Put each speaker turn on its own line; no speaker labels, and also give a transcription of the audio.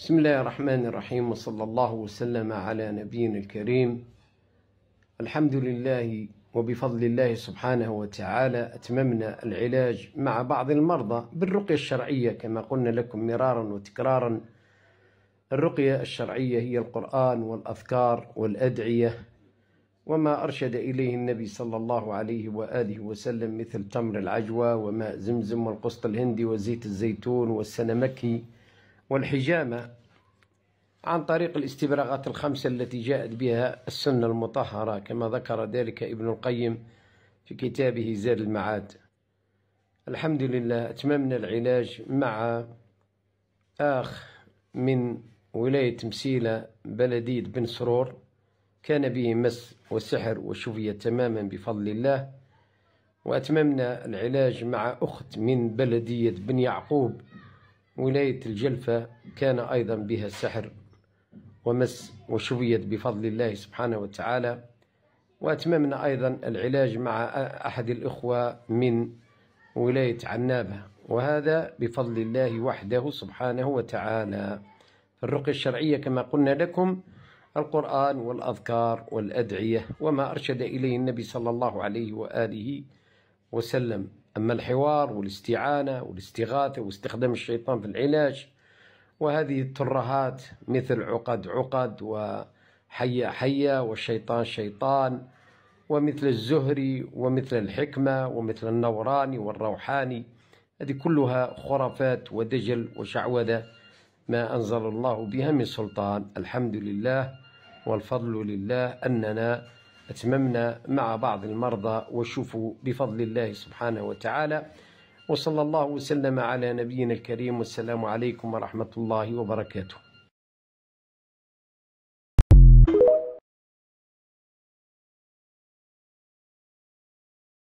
بسم الله الرحمن الرحيم وصلى الله وسلم على نبينا الكريم الحمد لله وبفضل الله سبحانه وتعالى أتممنا العلاج مع بعض المرضى بالرقية الشرعية كما قلنا لكم مرارا وتكرارا الرقية الشرعية هي القرآن والأذكار والأدعية وما أرشد إليه النبي صلى الله عليه وآله وسلم مثل تمر العجوة وماء زمزم والقسط الهندي وزيت الزيتون والسنمكي والحجامة عن طريق الاستبراغات الخمسة التي جاءت بها السنة المطهرة كما ذكر ذلك ابن القيم في كتابه زاد المعاد الحمد لله أتممنا العلاج مع آخ من ولاية مسيلة بلدية بن سرور كان به مس وسحر وشفي تماما بفضل الله وأتممنا العلاج مع أخت من بلدية بن يعقوب ولاية الجلفة كان أيضا بها سحر ومس وشويت بفضل الله سبحانه وتعالى وأتممنا أيضا العلاج مع أحد الإخوة من ولاية عنابة وهذا بفضل الله وحده سبحانه وتعالى الرقية الشرعية كما قلنا لكم القرآن والأذكار والأدعية وما أرشد إليه النبي صلى الله عليه وآله وسلم أما الحوار والاستعانة والاستغاثة واستخدام الشيطان في العلاج وهذه الترهات مثل عقد عقد وحية حية والشيطان شيطان ومثل الزهري ومثل الحكمة ومثل النوراني والروحاني هذه كلها خرافات ودجل وشعوذة ما أنزل الله بها من سلطان الحمد لله والفضل لله أننا أتممنا مع بعض المرضى وشوفوا بفضل الله سبحانه وتعالى وصلى الله وسلم على نبينا الكريم والسلام عليكم ورحمة الله وبركاته